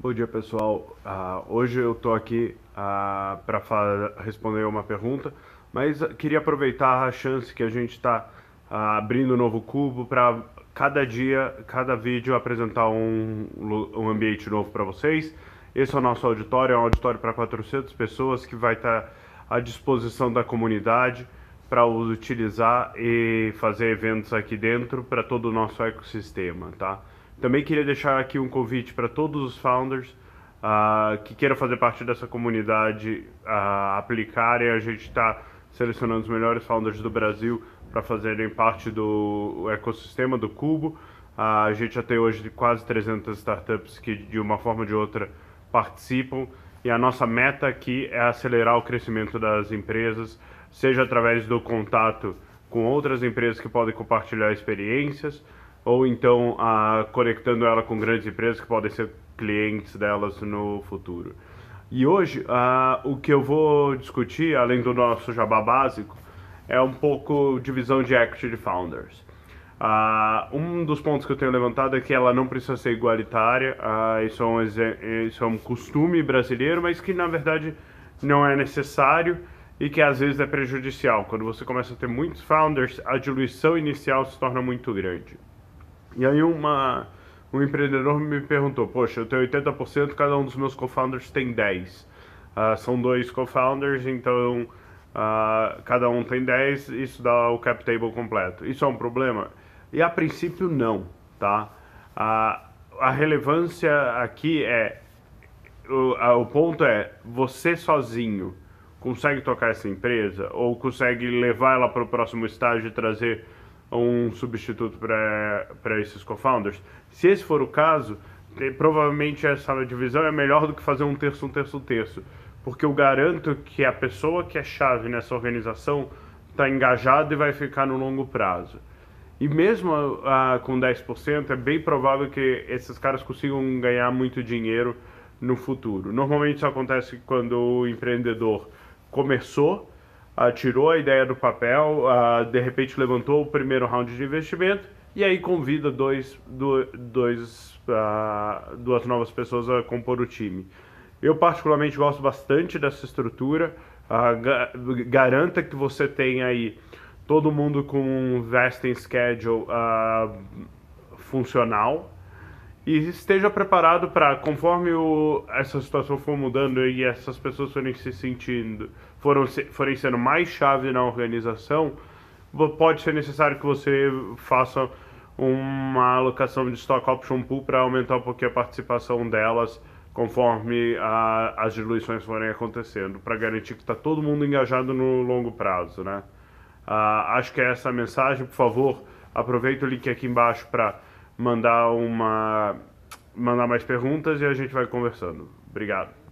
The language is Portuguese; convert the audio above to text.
Bom dia, pessoal. Uh, hoje eu estou aqui uh, ah, para responder uma pergunta, mas queria aproveitar a chance que a gente está uh, ah, abrindo um novo cubo para cada dia, cada vídeo apresentar um, um ambiente novo para vocês. Esse é o nosso auditório, é um auditório para 400 pessoas que vai estar tá à disposição da comunidade para utilizar e fazer eventos aqui dentro para todo o nosso ecossistema, tá? Também queria deixar aqui um convite para todos os founders uh, que queiram fazer parte dessa comunidade uh, aplicarem. A gente está selecionando os melhores founders do Brasil para fazerem parte do ecossistema do Cubo. Uh, a gente já tem hoje quase 300 startups que, de uma forma ou de outra, participam. E a nossa meta aqui é acelerar o crescimento das empresas, seja através do contato com outras empresas que podem compartilhar experiências ou então a conectando ela com grandes empresas que podem ser clientes delas no futuro. E hoje, a o que eu vou discutir, além do nosso jabá básico, é um pouco divisão de equity de founders. a um dos pontos que eu tenho levantado é que ela não precisa ser igualitária, isso é, um isso é um costume brasileiro, mas que na verdade não é necessário e que às vezes é prejudicial. Quando você começa a ter muitos founders, a diluição inicial se torna muito grande. E aí uma, um empreendedor me perguntou, poxa, eu tenho 80%, cada um dos meus co-founders tem 10%. Uh, ah, são dois co-founders, então uh, cada um tem 10, isso dá o cap table completo. Isso é um problema? E a princípio não, tá? Uh, a relevância aqui é, o, a, o ponto é, você sozinho consegue tocar essa empresa ou consegue levar ela para o próximo estágio e trazer um substituto para esses co-founders? Se esse for o caso, provavelmente essa divisão é melhor do que fazer um terço, um terço, um terço. Porque eu garanto que a pessoa que é chave nessa organização está engajada e vai ficar no longo prazo. E mesmo ah, com 10%, é bem provável que esses caras consigam ganhar muito dinheiro no futuro. Normalmente isso acontece quando o empreendedor começou, uh, tirou a ideia do papel, uh, de repente levantou o primeiro round de investimento e aí convida dois, dois, ah, duas novas pessoas a compor o time. Eu particularmente gosto bastante dessa estrutura, ga garanta que você tenha aí todo mundo com um vesting schedule funcional, e esteja preparado para, conforme o, essa situação for mudando e essas pessoas forem se sentindo, foram, forem sendo mais chave na organização, pode ser necessário que você faça uma alocação de stock option pool para aumentar um pouquinho a participação delas conforme a, as diluições forem acontecendo, para garantir que está todo mundo engajado no longo prazo, né? Uh, acho que é essa a mensagem. Por favor, aproveita o link aqui embaixo para mandar uma mandar mais perguntas e a gente vai conversando. Obrigado.